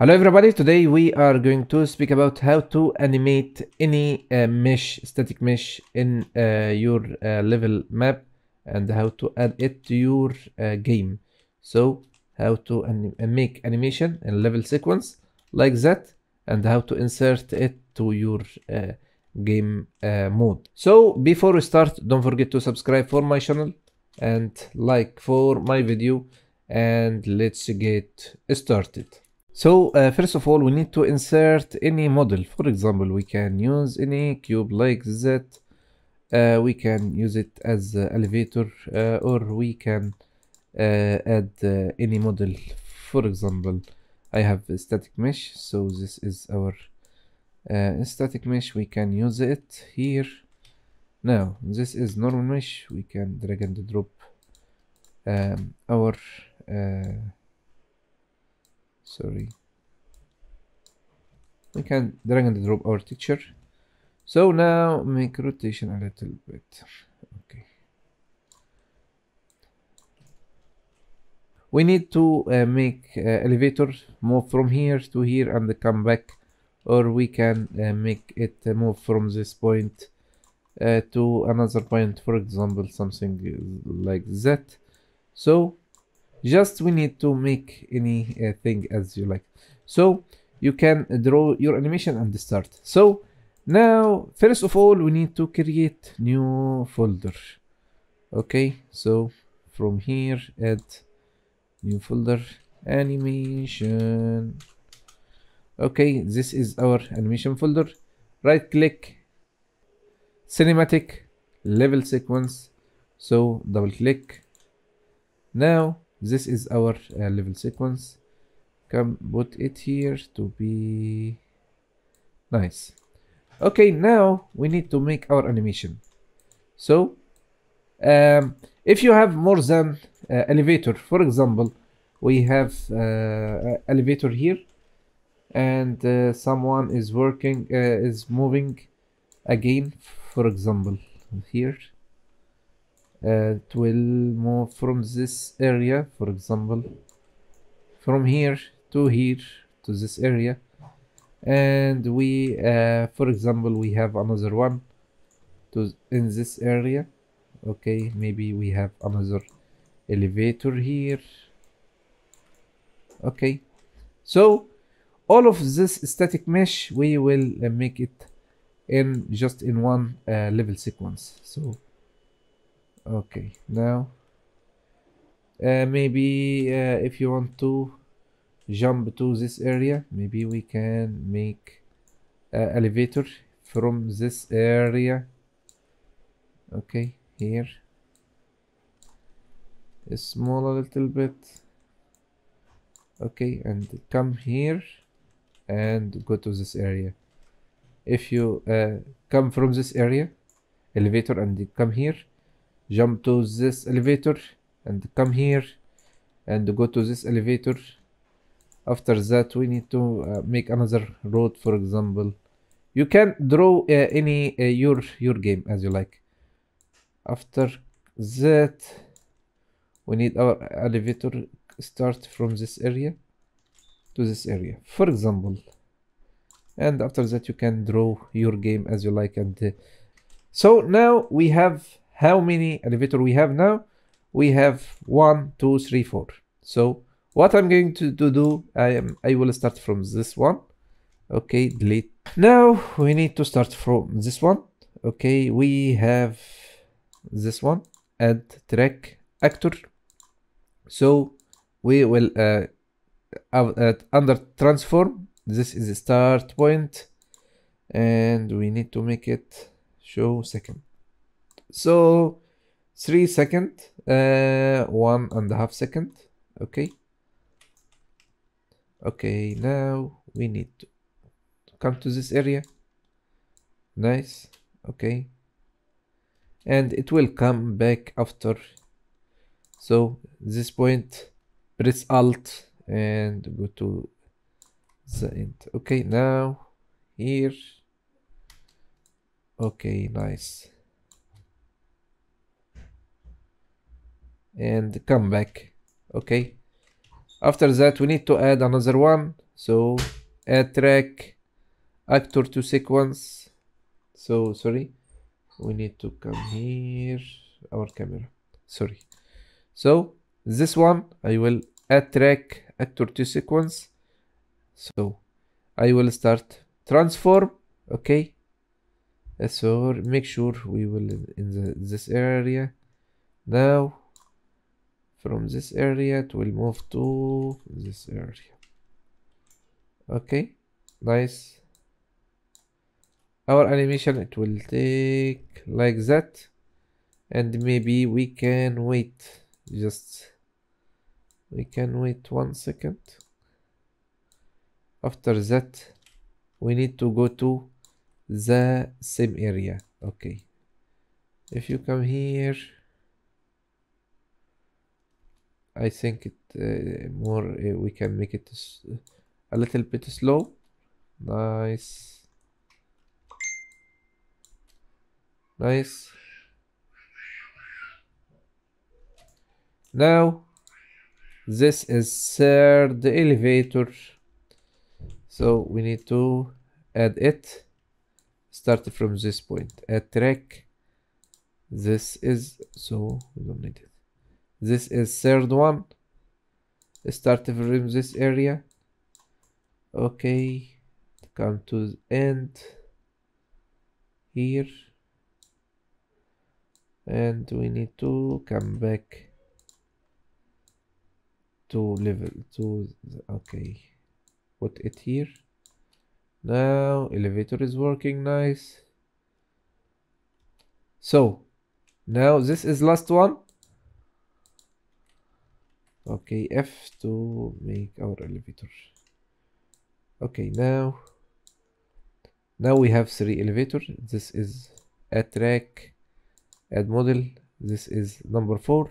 Hello everybody, today we are going to speak about how to animate any uh, mesh, static mesh in uh, your uh, level map and how to add it to your uh, game. So how to anim uh, make animation in level sequence like that and how to insert it to your uh, game mode. So before we start, don't forget to subscribe for my channel and like for my video and let's get started. So uh, first of all, we need to insert any model. For example, we can use any cube like that. Uh, we can use it as elevator uh, or we can uh, add uh, any model. For example, I have static mesh. So this is our uh, static mesh. We can use it here. Now, this is normal mesh. We can drag and drop um, our sorry we can drag and drop our texture so now make rotation a little bit okay we need to uh, make uh, elevator move from here to here and come back or we can uh, make it uh, move from this point uh, to another point for example something uh, like that so just we need to make anything uh, as you like so you can draw your animation and start so now first of all we need to create new folder okay so from here add new folder animation okay this is our animation folder right click cinematic level sequence so double click now this is our uh, level sequence come put it here to be nice okay now we need to make our animation so um, if you have more than uh, elevator for example we have uh, elevator here and uh, someone is working uh, is moving again for example here uh, it will move from this area for example from here to here to this area and we uh, for example we have another one to in this area okay maybe we have another elevator here okay so all of this static mesh we will uh, make it in just in one uh, level sequence so okay now uh, maybe uh, if you want to jump to this area maybe we can make a elevator from this area okay here small a little bit okay and come here and go to this area if you uh, come from this area elevator and come here jump to this elevator and come here and go to this elevator after that we need to uh, make another road for example you can draw uh, any uh, your your game as you like after that we need our elevator start from this area to this area for example and after that you can draw your game as you like and uh, so now we have how many elevator we have now we have one two three four so what i'm going to, do i am i will start from this one okay delete now we need to start from this one okay we have this one add track actor so we will uh, uh, under transform this is the start point and we need to make it show second so three second uh, one and a half second okay okay now we need to come to this area nice okay and it will come back after so this point press alt and go to the end okay now here okay nice and come back okay after that we need to add another one so add track actor to sequence so sorry we need to come here our camera sorry so this one i will add track actor to sequence so i will start transform okay uh, so make sure we will in the, this area now from this area it will move to this area okay nice our animation it will take like that and maybe we can wait just we can wait one second after that we need to go to the same area okay if you come here I think it uh, more uh, we can make it a little bit slow nice nice now this is third elevator so we need to add it start from this point A track this is so we don't need it this is third one start from this area okay come to the end here and we need to come back to level to the, okay put it here now elevator is working nice so now this is last one okay F to make our elevator okay now now we have three elevator this is at track, add model this is number four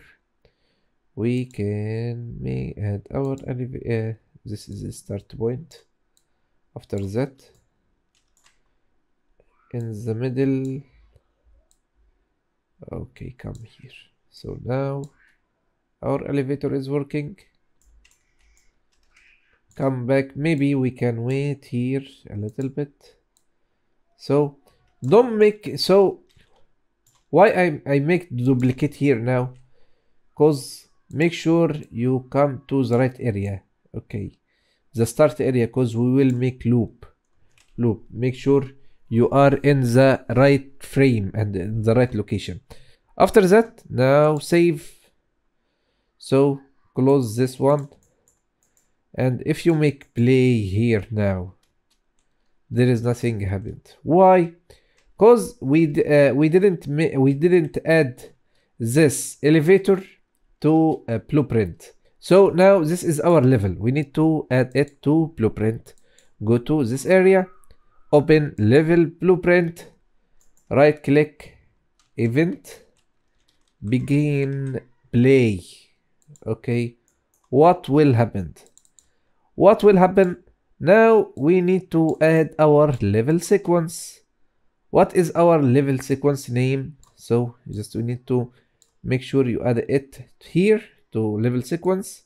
we can make add our elevator uh, eh, this is the start point after that in the middle okay come here so now our elevator is working come back maybe we can wait here a little bit so don't make so why I, I make duplicate here now cause make sure you come to the right area okay the start area cause we will make loop loop make sure you are in the right frame and in the right location after that now save so close this one and if you make play here now there is nothing happened why because we uh, we didn't we didn't add this elevator to a blueprint so now this is our level we need to add it to blueprint go to this area open level blueprint right click event begin play okay what will happen what will happen now we need to add our level sequence what is our level sequence name so just we need to make sure you add it here to level sequence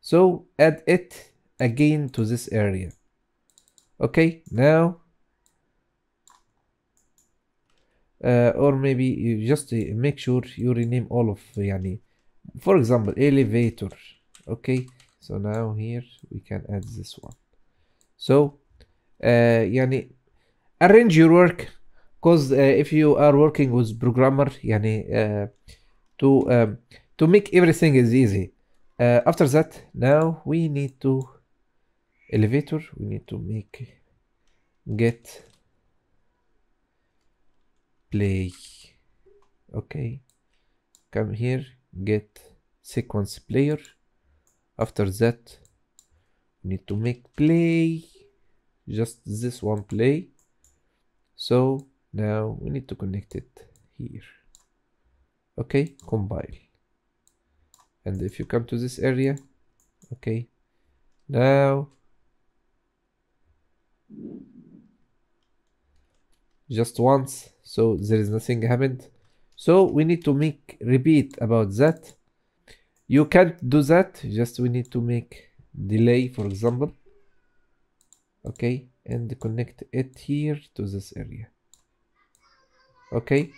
so add it again to this area okay now uh, or maybe you just uh, make sure you rename all of يعني for example elevator okay so now here we can add this one so uh, yani, arrange your work because uh, if you are working with programmer yani, uh, to um, to make everything is easy uh, after that now we need to elevator we need to make get play okay come here get sequence player after that we need to make play just this one play so now we need to connect it here okay compile and if you come to this area okay now just once so there is nothing happened so we need to make repeat about that you can't do that just we need to make delay for example okay and connect it here to this area okay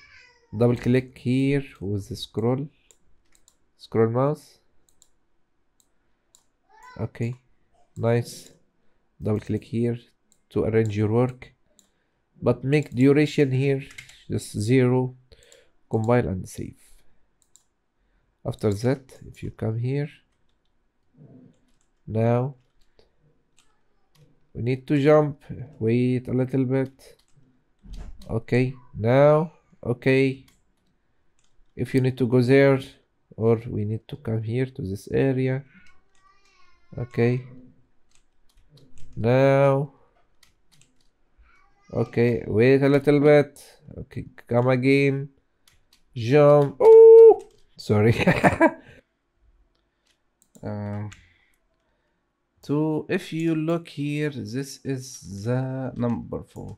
double click here with the scroll scroll mouse okay nice double click here to arrange your work but make duration here just zero compile and save after that if you come here now we need to jump wait a little bit okay now okay if you need to go there or we need to come here to this area okay now okay wait a little bit okay come again jump. Oh, sorry. um, so if you look here, this is the number four.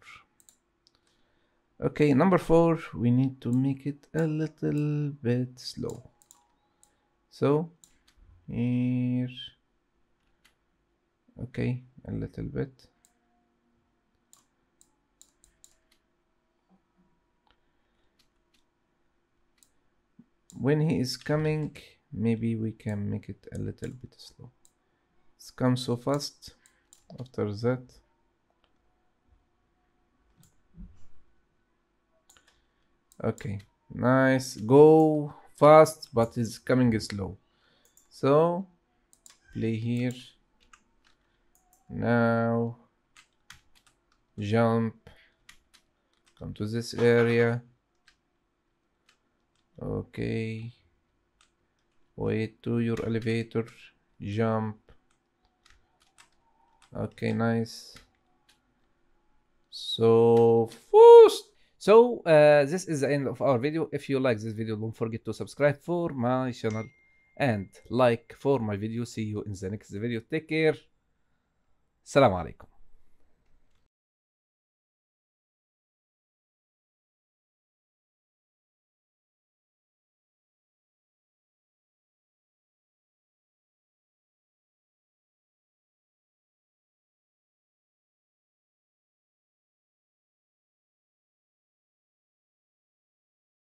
Okay, number four, we need to make it a little bit slow. So here, okay, a little bit. when he is coming maybe we can make it a little bit slow it's come so fast after that okay nice go fast but it's coming slow so play here now jump come to this area okay wait to your elevator jump okay nice so first so uh, this is the end of our video if you like this video don't forget to subscribe for my channel and like for my video see you in the next video take care assalamu alaikum